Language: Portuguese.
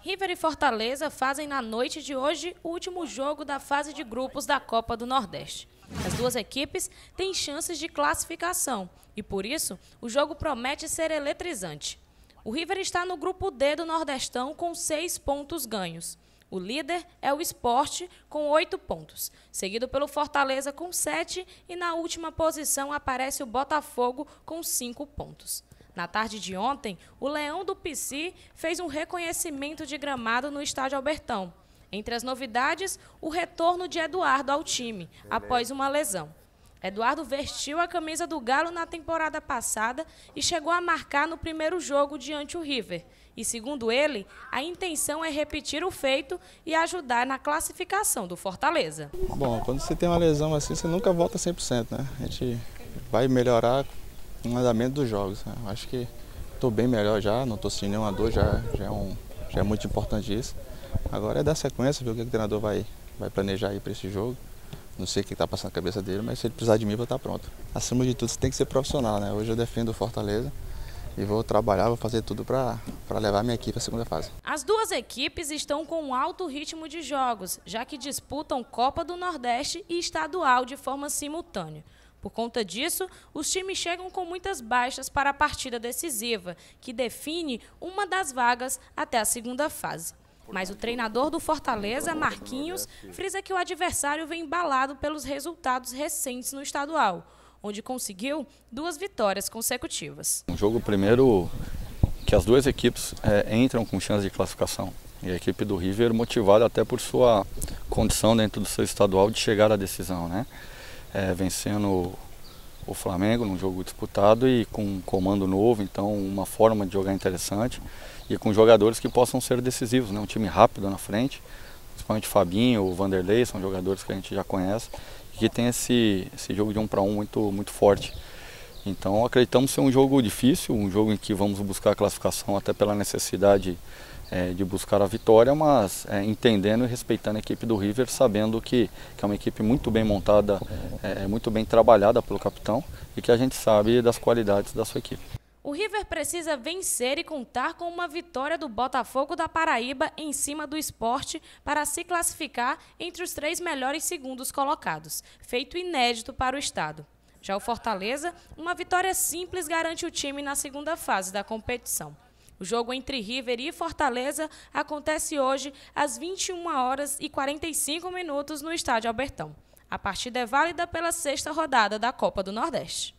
River e Fortaleza fazem na noite de hoje o último jogo da fase de grupos da Copa do Nordeste. As duas equipes têm chances de classificação e, por isso, o jogo promete ser eletrizante. O River está no grupo D do Nordestão com seis pontos ganhos. O líder é o Esporte, com oito pontos, seguido pelo Fortaleza, com sete, e na última posição aparece o Botafogo, com cinco pontos. Na tarde de ontem, o Leão do PC fez um reconhecimento de gramado no estádio Albertão. Entre as novidades, o retorno de Eduardo ao time, após uma lesão. Eduardo vestiu a camisa do Galo na temporada passada e chegou a marcar no primeiro jogo diante o River. E segundo ele, a intenção é repetir o feito e ajudar na classificação do Fortaleza. Bom, quando você tem uma lesão assim, você nunca volta 100%, né? A gente vai melhorar no andamento dos jogos. Né? Acho que estou bem melhor já, não estou sentindo nenhuma dor, já, já, é um, já é muito importante isso. Agora é dar sequência, ver o que o treinador vai, vai planejar aí para esse jogo. Não sei o que está passando na cabeça dele, mas se ele precisar de mim, vou estar tá pronto. Acima de tudo, você tem que ser profissional, né? Hoje eu defendo o Fortaleza e vou trabalhar, vou fazer tudo para levar minha equipe à segunda fase. As duas equipes estão com um alto ritmo de jogos, já que disputam Copa do Nordeste e Estadual de forma simultânea. Por conta disso, os times chegam com muitas baixas para a partida decisiva, que define uma das vagas até a segunda fase. Mas o treinador do Fortaleza, Marquinhos, frisa que o adversário vem embalado pelos resultados recentes no estadual, onde conseguiu duas vitórias consecutivas. Um jogo primeiro que as duas equipes é, entram com chance de classificação. E a equipe do River motivada até por sua condição dentro do seu estadual de chegar à decisão, né? é, vencendo o Flamengo num jogo disputado e com um comando novo, então uma forma de jogar interessante e com jogadores que possam ser decisivos, né? um time rápido na frente, principalmente Fabinho, o Vanderlei, são jogadores que a gente já conhece e que tem esse, esse jogo de um para um muito, muito forte. Então acreditamos ser um jogo difícil, um jogo em que vamos buscar a classificação até pela necessidade é, de buscar a vitória, mas é, entendendo e respeitando a equipe do River, sabendo que, que é uma equipe muito bem montada, é, é, muito bem trabalhada pelo capitão e que a gente sabe das qualidades da sua equipe. O River precisa vencer e contar com uma vitória do Botafogo da Paraíba em cima do esporte para se classificar entre os três melhores segundos colocados, feito inédito para o Estado. Já o Fortaleza, uma vitória simples garante o time na segunda fase da competição. O jogo entre River e Fortaleza acontece hoje às 21 horas e 45 minutos no Estádio Albertão. A partida é válida pela sexta rodada da Copa do Nordeste.